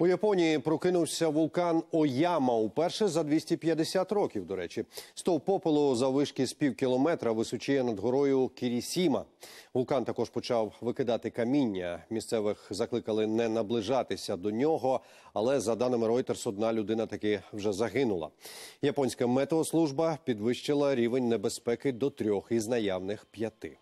У Японії прокинувся вулкан Ояма уперше за 250 років. До речі, стовп попелу заввишки з пів кілометра височіє над горою Кірісіма. Вулкан також почав викидати каміння. Місцевих закликали не наближатися до нього, але за даними Reuters, одна людина таки вже загинула. Японська метеослужба підвищила рівень небезпеки до трьох із наявних п'яти.